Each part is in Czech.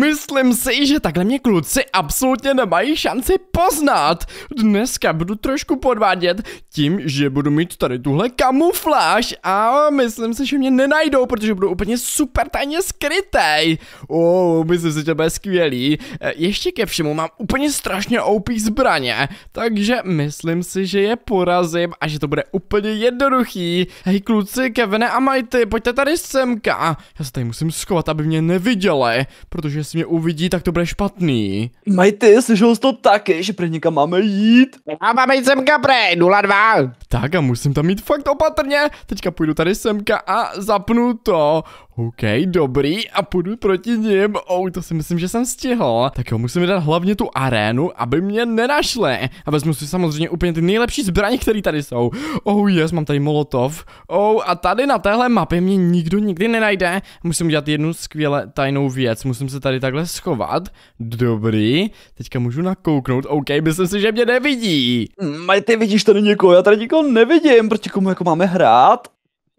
Myslím si, že takhle mě kluci absolutně nemají šanci poznat. Dneska budu trošku podvádět tím, že budu mít tady tuhle kamufláž a myslím si, že mě nenajdou, protože budu úplně super tajně skrytej. Oh, myslím si, že to bude skvělý. E, ještě ke všemu mám úplně strašně OP zbraně, takže myslím si, že je porazím a že to bude úplně jednoduchý. Hej kluci, Kevine a Mighty, pojďte tady semka. Já se tady musím schovat, aby mě neviděli, protože jestli mě uvidí, tak to bude špatný. Majte, slyšel jsi to taky, že pro někam máme jít? A máme jít semka, prej, 02. Tak a musím tam jít fakt opatrně. Teďka půjdu tady semka a zapnu to. OK, dobrý, a půjdu proti nim. Oh, to si myslím, že jsem stihl. Tak jo, musím dát hlavně tu arénu, aby mě nenašli. A vezmu si samozřejmě úplně ty nejlepší zbraně, které tady jsou. Oh, yes, mám tady molotov. Oh, a tady na téhle mapě mě nikdo nikdy nenajde. Musím udělat jednu skvěle tajnou věc. Musím se tady tady takhle schovat. Dobrý, teďka můžu nakouknout. OK, myslím si, že mě nevidí. Mm, Ma, ty vidíš tady někoho, já tady nikoho nevidím, proti komu jako máme hrát?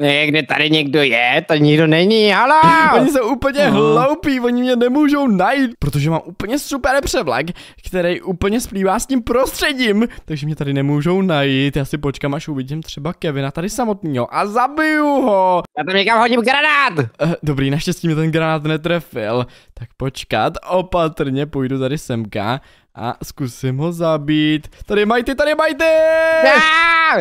Někde tady někdo je, to nikdo není, halo! oni jsou úplně no. hloupí, oni mě nemůžou najít, protože mám úplně super převlek, který úplně splývá s tím prostředím, takže mě tady nemůžou najít, já si počkám, až uvidím třeba Kevina tady samotného a zabiju ho! Já tam někam hodím granát! Eh, dobrý, naštěstí mě ten granát netrefil, tak počkat, opatrně půjdu tady semka, a zkusím ho zabít. Tady mají ty, tady mají ty!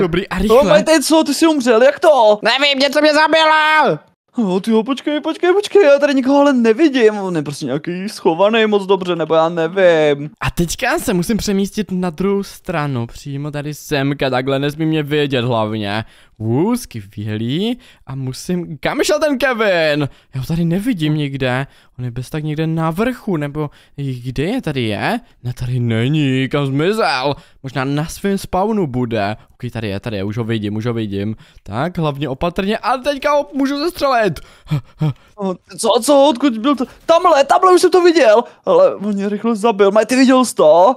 Dobrý, a rychle. No, oh, majte, co, ty jsi umřel, jak to? Nevím, něco mě zabila! No, ty jo, počkej, počkej, počkej, já tady nikoho ale nevidím, on je prostě nějaký schovaný moc dobře, nebo já nevím. A teďka se musím přemístit na druhou stranu, přímo tady semka, takhle nesmí mě vědět hlavně. Uuu, skvělý. A musím... Kam šel ten Kevin? Já ho tady nevidím nikde. On je bez tak někde na vrchu, nebo kde je tady je? Ne, tady není, kam zmizel. Možná na svém spawnu bude. Ok, tady je, tady je, už ho vidím, už ho vidím. Tak, hlavně opatrně. A teďka ho můžu zastřelit. No, co, co, odkud byl to? Tamhle, tamhle už jsem to viděl. Ale on mě rychle zabil. Maj, ty viděl jsi to?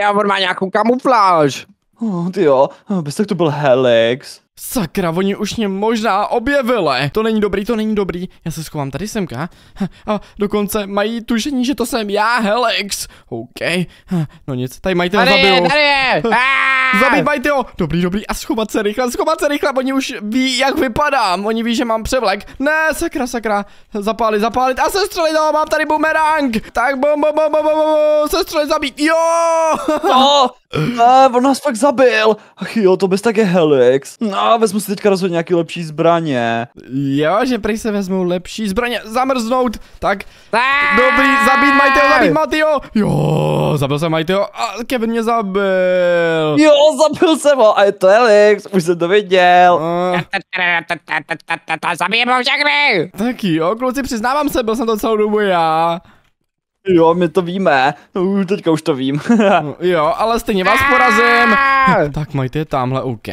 Já, on má nějakou kamufláž. Oh, ty jo, no, bez tak to byl Helix. Sakra, oni už mě možná objevili. To není dobrý, to není dobrý. Já se schovám tady semka. A dokonce mají tušení, že to jsem já, Helix. OK. No nic, tady mají ten zabiju. Tady je, ho. Dobrý, dobrý. A schovat se rychle, schovat se rychle. Oni už ví, jak vypadám. Oni ví, že mám převlek. Ne, sakra, sakra. Zapálit, zapálit. A sestřeli, no, mám tady bumerang. Tak bum, bum, bum, bum, bum, bum. Sestřelit, zabít. Jo. No, Ne, on nás pak zabil. Ach jo, to bez tak je Helix. No, vezmu si teďka rozhodně nějaký lepší zbraně. Jo, že prej se vezmu lepší zbraně. Zamrznout. Tak, dobrý, zabít Majteo, zabít Matio. Jo, zabil jsem Majteo a Kevin mě zabil. Jo, zabil jsem ho a je to Helix, už jsem to viděl. Uh. Zabijem ho všechny. Tak jo, kluci, přiznávám se, byl jsem to celou dobu já. Jo, my to víme. Uh, teďka už to vím. No, jo, ale stejně vás porazím. tak Mighty je tamhle, OK.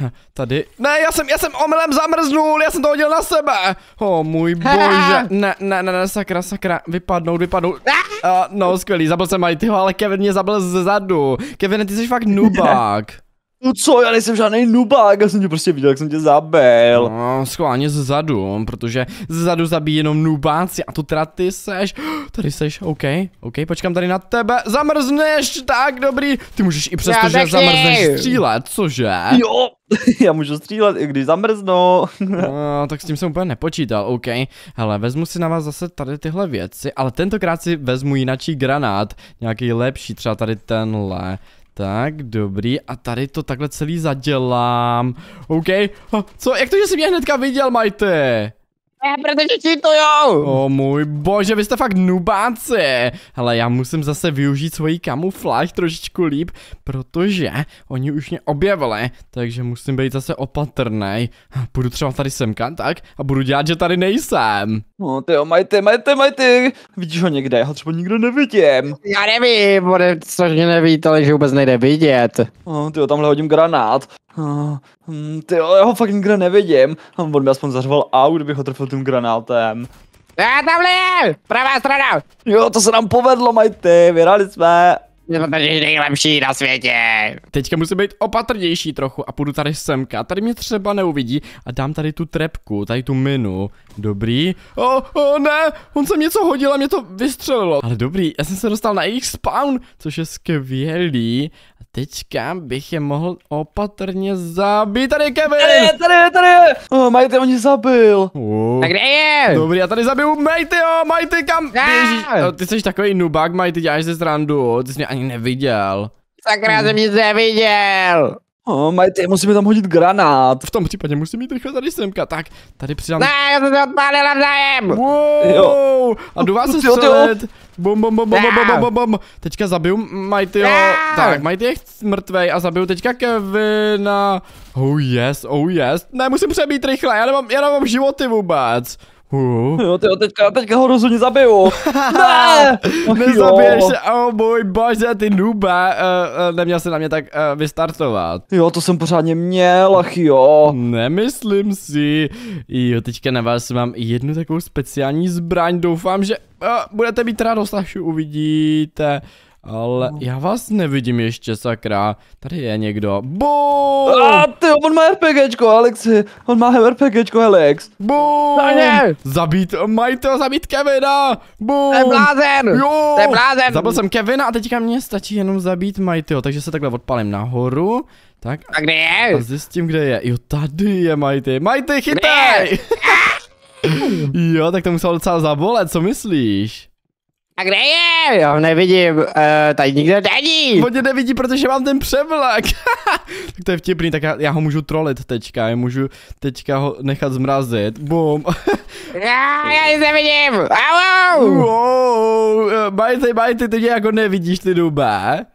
Hm, tady. Ne, já jsem, já jsem omylem zamrznul, já jsem to hodil na sebe. O oh, můj bože. Ne, ne, ne, ne, sakra, sakra. Vypadnout, vypadnout. Uh, no, skvělý, zabil jsem Mightyho, ale Kevin mě zabil zezadu. Kevin, ty jsi fakt nubák. No co, já nejsem žádný nubák, já jsem tě prostě viděl, jak jsem tě zabil. No, schválně zezadu, protože zezadu zabíjí jenom nubáci a to teda ty seš. Tady seš, OK, OK, počkám tady na tebe, zamrzneš, tak dobrý. Ty můžeš i přesto, že zamrzneš střílet, cože? Jo, já můžu střílet, i když zamrznu. no, tak s tím jsem úplně nepočítal, OK. Hele, vezmu si na vás zase tady tyhle věci, ale tentokrát si vezmu jinačí granát, nějaký lepší, třeba tady tenhle. Tak, dobrý, a tady to takhle celý zadělám. OK, co, jak to, že jsi mě hnedka viděl, majte? Ne, protože čítujou! O můj bože, vy jste fakt nubáci! Hele, já musím zase využít svoji kamufláž trošičku líp, protože oni už mě objevili, takže musím být zase opatrný. Budu třeba tady semka, tak? A budu dělat, že tady nejsem. No ty jo, majte, majte, majte! Vidíš ho někde, já ho třeba nikdo nevidím. Já nevím, bude, což mě neví, ale že vůbec nejde vidět. No ty jo, tamhle hodím granát. Uh, ty já ho fakt nikde nevidím. Hm, on by aspoň zařval aut, kdybych ho trfil tím granátem. Já tam lijem! Pravá strana! Jo, to se nám povedlo, Majty, vyhrali jsme. Je to tady nejlepší na světě. Teďka musím být opatrnější trochu a půjdu tady semka. Tady mě třeba neuvidí a dám tady tu trepku, tady tu minu. Dobrý. O, oh, ne, on se něco hodil a mě to vystřelilo. Ale dobrý, já jsem se dostal na jejich spawn, což je skvělý. Teďka bych je mohl opatrně zabít. Tady je Kevin! Tady je, tady je, tady je! Oh, Mighty, on je zabil. Uh. Tak kde je? Dobrý, já tady zabiju Mighty, jo, Mighty, kam běžíš? No, ty jsi takový nubák, Mighty, děláš ze srandu, ty jsi mě ani neviděl. Sakra, jsem nic neviděl. Oh, Mighty, musíme tam hodit granát. V tom případě musím jít rychle tady semka. Tak, tady přidám... Ne, já jsem se odpálil a vzájem. Wow, jo. a jdu vás se střelit. Bum, bum, bum, bum, bum, bum, bum, bum. Teďka zabiju Mightyho. Tak, Mighty je mrtvej a zabiju teďka Kevina. Oh yes, oh yes. Ne, musím přebít rychle, já nemám, já nemám životy vůbec. Uh. Jo, tyjo, teďka, teďka ho rozhodně zabiju. ne! Nezabiješ oh můj bože, ty nuba, uh, eh, uh, eh, neměl se na mě tak uh, vystartovat. Jo, to jsem pořádně měl, ach jo. Nemyslím si. Jo, teďka na vás mám jednu takovou speciální zbraň, doufám, že uh, budete mít radost, až uvidíte. Ale no. já vás nevidím ještě, sakra. Tady je někdo. Boom! A ty, on má RPGčko, Alexi. On má RPGčko, Alex. Boom! Ne! Zabít, mají to zabít Kevina! Boom! Jsem blázen! Jo! Jsem blázen! Zabil jsem Kevina a teďka mě stačí jenom zabít Majtyho, takže se takhle odpalím nahoru. Tak. A kde je? A zjistím, kde je. Jo, tady je Majty. Majty, chytaj! jo, tak to musel docela zabolet, co myslíš? A kde je? Já ho nevidím, uh, tady nikdo není. On tě nevidí, protože mám ten převlek. tak to je vtipný, tak já, já ho můžu trolit teďka, já můžu teďka ho nechat zmrazit. Bum. já, já nic nevidím. Au! Wow, eh, majte, majte, ty mě jako nevidíš, ty dubé.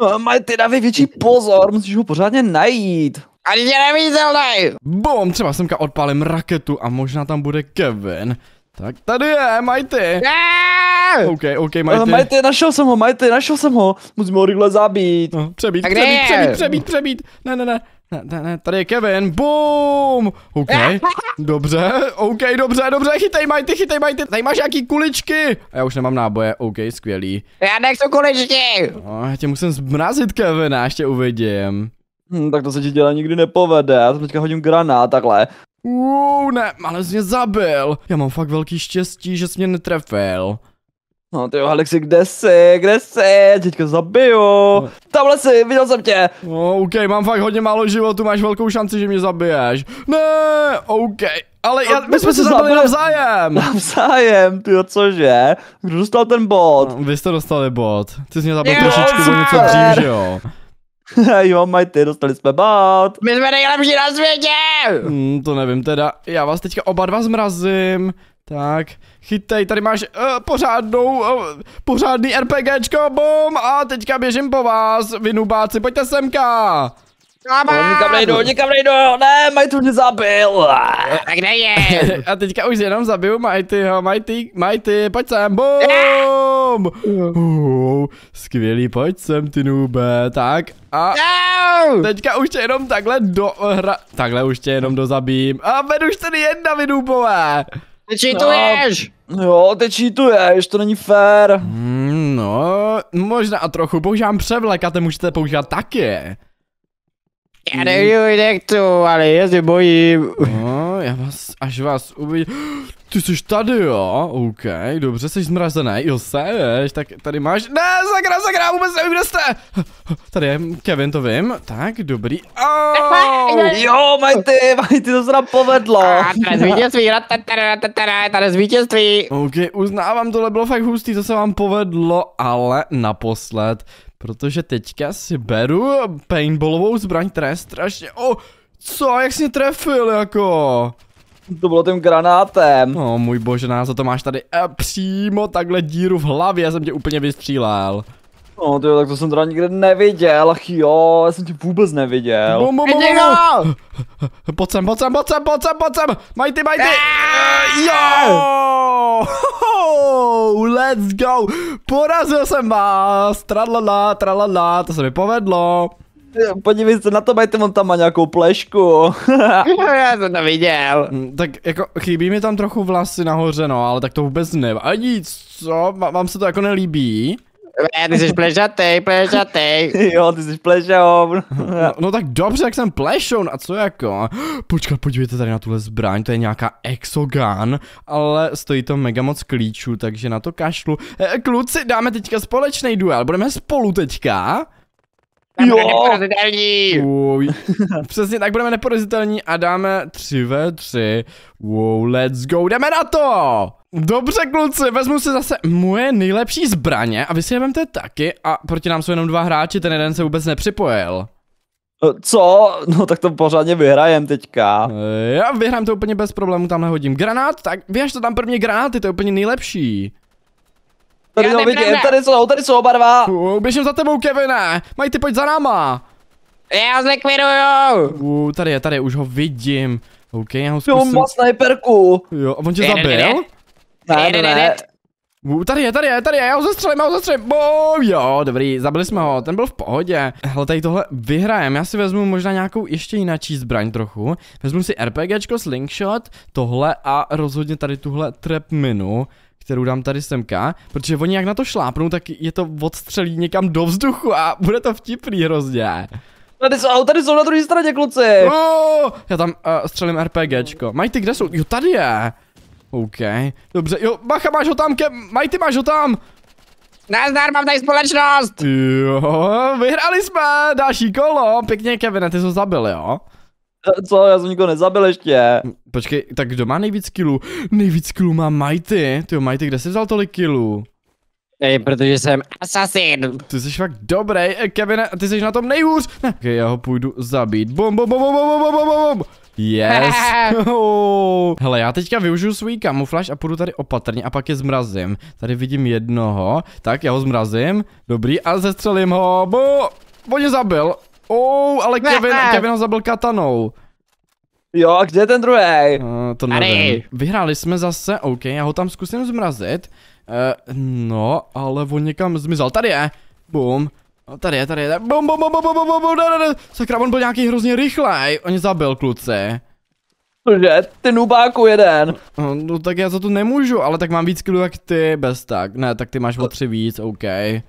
No, majte, dávej větší pozor, musíš ho pořádně najít. Ani tě neviditelný. Bum, třeba semka odpálím raketu a možná tam bude Kevin. Tak tady je, Mighty! Yeah! OK, OK, Mighty. Uh, eh, Mighty, našel jsem ho, Mighty, našel jsem ho. Musíme ho rychle zabít. No, přebít, tak přebít, přebít, přebít, přebít, přebít. Ne, ne, ne. Ne, ne, ne, tady je Kevin, boom! OK, dobře, OK, dobře, dobře, chytej majty, chytej majty, tady máš nějaký kuličky! A já už nemám náboje, OK, skvělý. Já nechci kuličky! No, já tě musím zmrazit, Kevin, a ještě uvidím. Hmm, tak to se ti dělá nikdy nepovede, já to teďka hodím granát, takhle. Uuu, ne, ale jsi mě zabil. Já mám fakt velký štěstí, že jsi mě netrefil. No ty jo, Alexi, kde jsi? Kde jsi? Teďka zabiju. No. Tamhle jsi, viděl jsem tě. No, OK, mám fakt hodně málo životu, máš velkou šanci, že mě zabiješ. Ne, OK. Ale já, no, my, jsme se zabili navzájem. Navzájem, ty cože? Kdo dostal ten bod? No, vy jste dostali bod. Ty jsi mě zabil trošičku něco dřív, že jo? jo, majte, dostali jsme bát. My jsme nejlepší na světě! Hmm, to nevím teda, já vás teďka oba dva zmrazím. Tak, chytej, tady máš uh, pořádnou, uh, pořádný RPGčko, bum, a teďka běžím po vás, vy nubáci, pojďte semka. Káma! On nikam nejdu, nikam nejdu, ne, Majtu mě zabil. A kde je? A teďka už jenom zabiju Mightyho, Mighty, Mighty, pojď sem, boom! Uh, skvělý, pojď sem ty nube, tak a teďka už tě jenom takhle do hra, takhle už tě jenom dozabím a vedu 4 jedna, vy nubové. Nečítuješ. No, jo, ty čítuješ, to není fér. Hmm, no, možná a trochu, používám převlek a ten můžete používat taky. Já mhm. nevím, jak to, ale já se bojím. No, já vás, až vás uvidím. Ty jsi tady, jo? OK, dobře, jsi zmrazený, jo, seš, tak tady máš... Ne, zakra, zakra, vůbec nevím, kde jste! Tady je Kevin, to vím. Tak, dobrý. Oh! Jo, Mighty, Mighty, to se nám povedlo. tady zvítězství, tady zvítězství. OK, uznávám, tohle bylo fakt hustý, to se vám povedlo, ale naposled Protože teďka si beru paintballovou zbraň, která je strašně... Oh, co, jak jsi trefil, jako? To bylo tím granátem. No, můj bože, nás za to máš tady e, přímo takhle díru v hlavě, já jsem tě úplně vystřílel. No, ty, tak to jsem teda nikde neviděl, ach jo, já jsem ti vůbec neviděl. Bum, bum, bum, bum. Pojď sem, pojď sem, pojď sem, pojď sem, pojď sem, majty, majty. Eh, jo, let's go, porazil jsem vás, tralala, tralala, to se mi povedlo. Podívej se na to, majte, on tam má nějakou plešku. no, já jsem to viděl. Hm, tak jako chybí mi tam trochu vlasy nahoře, no, ale tak to vůbec nevadí, co, vám se to jako nelíbí? Ne, eh, ty jsi plešatej, plešatej. jo, ty jsi plešoun. no, no, tak dobře, jak jsem plešoun, a co jako? Počkat, podívejte tady na tuhle zbraň, to je nějaká exogán, ale stojí to mega moc klíčů, takže na to kašlu. E, kluci, dáme teďka společný duel, budeme spolu teďka. jo. Uj, Přesně tak budeme neporazitelní a dáme 3v3. Wow, let's go, jdeme na to! Dobře kluci, vezmu si zase moje nejlepší zbraně a vy si je vemte taky a proti nám jsou jenom dva hráči, ten jeden se vůbec nepřipojil. E, co? No tak to pořádně vyhrajem teďka. E, já vyhrám to úplně bez problému, tam hodím granát, tak věž to tam první granáty, to je úplně nejlepší. Tady, no, vidím, tady jsou, tady jsou oba dva. Uh, běžím za tebou, Kevine, mají ty pojď za náma. Já zlikviduju. U, tady je, tady už ho vidím. OK, já ho zkusím. Jo, má sniperku. Jo, a on tě zabil? Ne, ne, ne. Uh, tady je, tady je, tady je, já ho zastřelím, já ho zastřelím, bo, jo, dobrý, zabili jsme ho, ten byl v pohodě. Hele, tady tohle vyhrajem, já si vezmu možná nějakou ještě jináčí zbraň trochu, vezmu si RPGčko, slingshot, tohle a rozhodně tady tuhle trap minu kterou dám tady semka, protože oni jak na to šlápnou, tak je to odstřelí někam do vzduchu a bude to vtipný hrozně. Tady jsou, tady jsou na druhé straně kluci. Oh, já tam uh, střelím RPGčko. Mají ty kde jsou? Jo, tady je. OK, dobře, jo, bacha, máš ho tam, ke... Mighty, máš ho tam! Nazdar, mám tady společnost! Jo, vyhrali jsme další kolo, pěkně Kevin, ty jsi ho zabil, jo? Co, já jsem nikoho nezabil ještě. Počkej, tak kdo má nejvíc killů? Nejvíc killů má Mighty. Ty jo, Mighty, kde jsi vzal tolik killů? Ej, protože jsem asasin. Ty jsi fakt dobrý, eh, Kevin, ty jsi na tom nejhůř. Ne, okay, já ho půjdu zabít. Bom, bom, bom, bom, bom, bom, bom, bom. Yes. Hele, já teďka využiju svůj kamufláž a půjdu tady opatrně a pak je zmrazím. Tady vidím jednoho. Tak, já ho zmrazím. Dobrý, a zestřelím ho. Bo, on je zabil. Oh, ale Kevin, Kevin ho zabil katanou. Jo, a kde je ten druhý? Uh, to nevím. Ani. Vyhráli jsme zase, OK, já ho tam zkusím zmrazit. Uh, no, ale on někam zmizel. Tady je. Bum. No, tady je, tady je, bum bum bum bum bum bum bum sakra, on byl nějaký hrozně rychlej, on zabil kluci. Cože, ty nubáku jeden. No, no tak já za to nemůžu, ale tak mám víc kilů jak ty, bez tak. Ne, tak ty máš o tři víc, OK.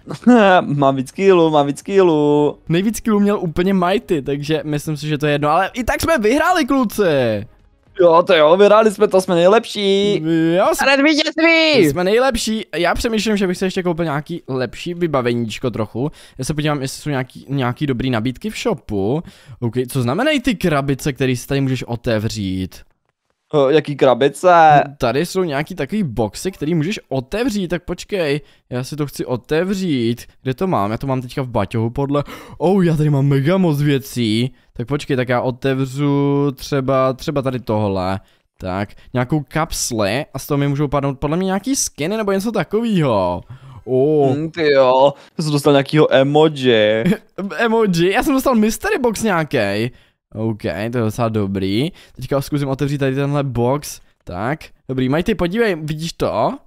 mám víc kilů, mám víc kilů. Nejvíc kilů měl úplně Mighty, takže myslím si, že to je jedno, ale i tak jsme vyhráli kluci. Jo, to jo, vyhráli jsme to, jsme nejlepší. Jo, jsme, vítězství. jsme nejlepší. Já přemýšlím, že bych se ještě koupil nějaký lepší vybaveníčko trochu. Já se podívám, jestli jsou nějaký, nějaký dobrý nabídky v shopu. Okay, co znamenají ty krabice, které si tady můžeš otevřít? O, eh, jaký krabice? Tady jsou nějaký takový boxy, který můžeš otevřít, tak počkej, já si to chci otevřít. Kde to mám? Já to mám teďka v baťohu podle... Oh, já tady mám mega moc věcí. Tak počkej, tak já otevřu třeba, třeba tady tohle. Tak, nějakou kapsle a z toho mi můžou padnout podle mě nějaký skiny nebo něco takového. Oh. Mm, ty jo, já jsem dostal nějakýho emoji. emoji? Já jsem dostal mystery box nějaký. OK, to je docela dobrý. Teďka zkusím otevřít tady tenhle box. Tak, dobrý, ty, podívej, vidíš to?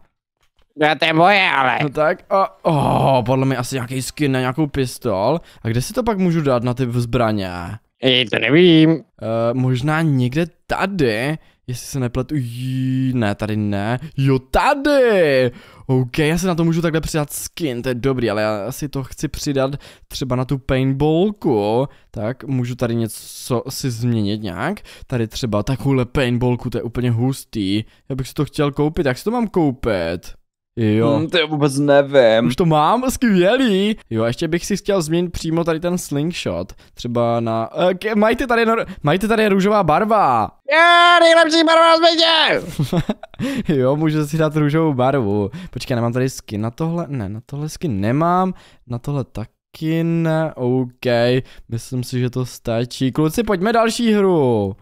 No to je moje, ale. No tak, a, oh, podle mě asi nějaký skin na nějakou pistol. A kde si to pak můžu dát na ty zbraně? Ej, to nevím. Uh, možná někde tady. Jestli se nepletu, jí, ne, tady ne, jo, tady! OK, já si na to můžu takhle přidat skin, to je dobrý, ale já si to chci přidat třeba na tu paintballku, tak můžu tady něco si změnit nějak, tady třeba takovouhle paintballku, to je úplně hustý, já bych si to chtěl koupit, jak si to mám koupit? Jo. Hmm, to já vůbec nevím. Už to mám, skvělý. Jo, ještě bych si chtěl změnit přímo tady ten slingshot. Třeba na... Uh, majte tady, no, majte tady růžová barva. Já, nejlepší barva na světě. jo, můžu si dát růžovou barvu. Počkej, nemám tady skin na tohle? Ne, na tohle skin nemám. Na tohle tak. Kin, OK, myslím si, že to stačí. Kluci, pojďme další hru.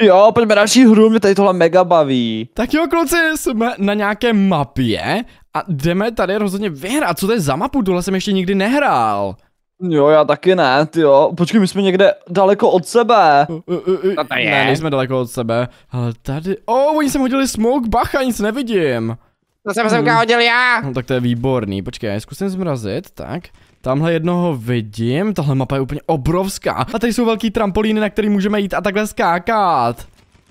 Jo, pojďme další hru, mě tady tohle mega baví. Tak jo, kluci, jsme na nějaké mapě a jdeme tady rozhodně vyhrát. Co to je za mapu? Tohle jsem ještě nikdy nehrál. Jo, já taky ne, ty jo. Počkej, my jsme někde daleko od sebe. Uh, uh, uh, je? Ne, nejsme daleko od sebe. Ale tady... O, oh, oni sem hodili smoke, bacha, nic nevidím. To jsem semka hmm. hodil já. No tak to je výborný, počkej, zkusím zmrazit, tak. Tamhle jednoho vidím, tahle mapa je úplně obrovská. A tady jsou velký trampolíny, na který můžeme jít a takhle skákat.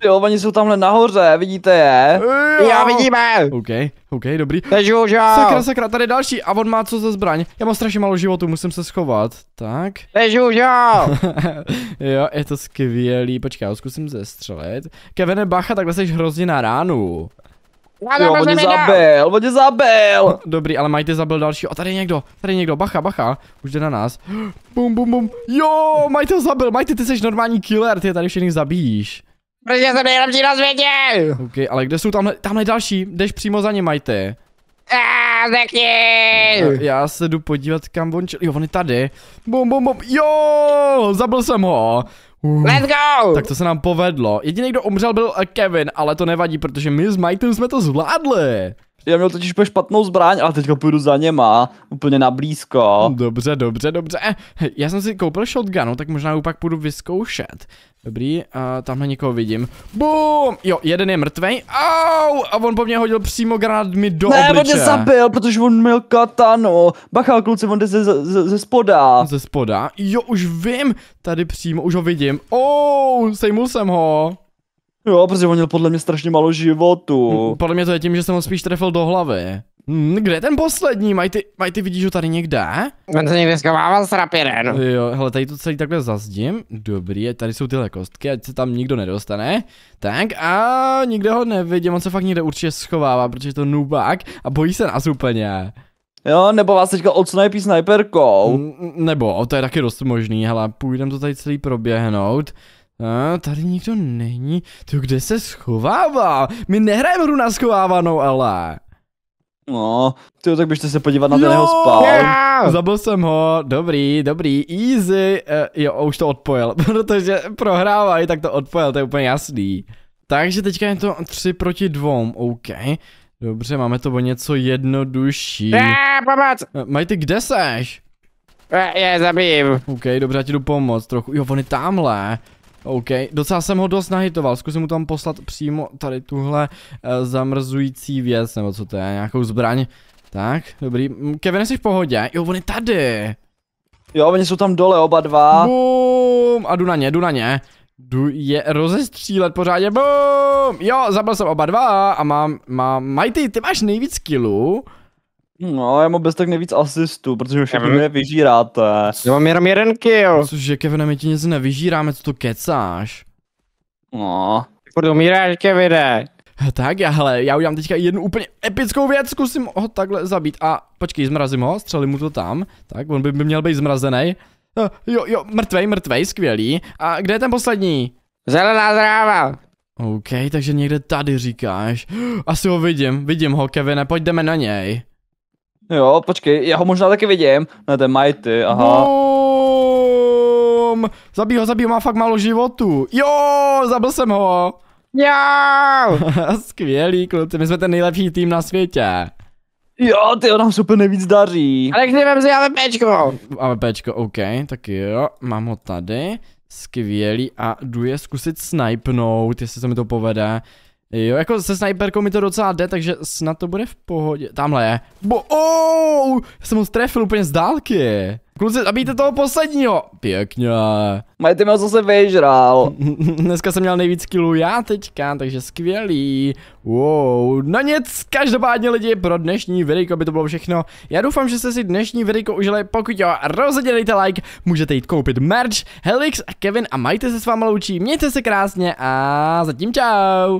Jo, oni jsou tamhle nahoře, vidíte je? Jo. Já vidíme. OK, OK, dobrý. já. sakra, sakra, tady další a on má co za zbraň. Já mám strašně malo životu, musím se schovat. Tak. já. jo, je to skvělý, počkej, já ho zkusím zestřelit. Kevin, bacha, takhle jsi hrozně na ránu jo, on je zabil, on je zabil. Dobrý, ale Mighty zabil dalšího. A tady je někdo, tady je někdo, bacha, bacha. Už jde na nás. Bum, bum, bum. Jo, majte ho zabil, majte ty jsi normální killer, ty je tady všechny zabíjíš. Protože jsem nejlepší na světě. Ok, ale kde jsou tamhle, tamhle další? Jdeš přímo za ně, Mighty. Ah, já, já se jdu podívat, kam on čel... Jo, on je tady. Bum, bum, bum. Jo, zabil jsem ho. Mm. Let's go! Tak to se nám povedlo. Jediný, kdo umřel, byl Kevin, ale to nevadí, protože my s Mightem jsme to zvládli já měl totiž špatnou zbraň, ale teďka půjdu za něma, úplně na blízko. Dobře, dobře, dobře. Eh, já jsem si koupil shotgun, tak možná ho pak půjdu vyzkoušet. Dobrý, a tamhle někoho vidím. Bum! Jo, jeden je mrtvý. Au! A on po mně hodil přímo granát mi do ne, obliče. Ne, on mě zabil, protože on měl katano. Bacha, kluci, on jde ze, ze, ze spoda. Ze spoda? Jo, už vím. Tady přímo, už ho vidím. Oh, sejmul jsem ho. Jo, protože on měl podle mě strašně málo životu. Hm, podle mě to je tím, že jsem ho spíš trefil do hlavy. Hmm, kde je ten poslední? Maj ty, maj ty vidíš ho tady někde? On se někde schovával s rapirem. Jo, hele, tady to celý takhle zazdím. Dobrý, tady jsou tyhle kostky, ať se tam nikdo nedostane. Tak a nikde ho nevidím, on se fakt někde určitě schovává, protože je to nubák a bojí se nás úplně. Jo, nebo vás teďka odsnipí sniperkou. Hm, nebo, to je taky dost možný, hele, půjdem to tady celý proběhnout. A, tady nikdo není. To kde se schovává? My nehrajeme hru na schovávanou, ale. No, ty tak byste se podívat na ten jeho spal. Yeah! Zabil jsem ho, dobrý, dobrý, easy. Uh, jo, už to odpojil, protože prohrávají, tak to odpojil, to je úplně jasný. Takže teďka je to 3 proti 2, OK. Dobře, máme to o něco jednodušší. Yeah, pomoc! Eh, Majty, kde seš? Já, yeah, zabijím. OK, dobře, já ti jdu pomoct trochu. Jo, on je tamhle. OK, docela jsem ho dost nahitoval, zkusím mu tam poslat přímo tady tuhle uh, zamrzující věc, nebo co to je, nějakou zbraň. Tak, dobrý, Kevin jsi v pohodě, jo on je tady. Jo, oni jsou tam dole oba dva. Bum, a jdu na ně, jdu na ně. Jdu je rozestřílet pořádně, bum, jo, zabil jsem oba dva a mám, mám, Mighty, ty máš nejvíc killů. No, já mám bez tak nejvíc asistů, protože všechno mě vyžíráte. Já mám jenom jeden kill. Cože, Kevin, my ti nic nevyžíráme, co to kecáš? No. Furt umíráš, Kevine. Tak, já, hele, já udělám teďka jednu úplně epickou věc, zkusím ho takhle zabít a počkej, zmrazím ho, střelím mu to tam, tak, on by, by měl být zmrazený. Eh, jo, jo, mrtvej, mrtvej, skvělý. A kde je ten poslední? Zelená zráva. OK, takže někde tady říkáš. Asi ho vidím, vidím ho, Kevine, Pojďme na něj. Jo, počkej, já ho možná taky vidím. Ne, je Mighty, aha. Boom! Zabij ho, zabij ho, má fakt málo životu. Jo, zabil jsem ho. Jo! Skvělý kluci, my jsme ten nejlepší tým na světě. Jo, ty nám se úplně nejvíc daří. Ale kde mám si AVPčko? AVPčko, OK, tak jo, mám ho tady. Skvělý a jdu je zkusit snipnout, jestli se mi to povede. Jo, jako se sniperkou mi to docela jde, takže snad to bude v pohodě. Tamhle je. Bo, oh, já jsem ho strefil úplně z dálky. Kluci, zabijte toho posledního. Pěkně. Majte ty mě zase vyžral. Dneska jsem měl nejvíc killů já teďka, takže skvělý. Wow, no nic, každopádně lidi, pro dnešní video by to bylo všechno. Já doufám, že jste si dnešní video užili, pokud jo, rozhodně dejte like, můžete jít koupit merch, Helix a Kevin a majte se s vámi loučí, mějte se krásně a zatím čau.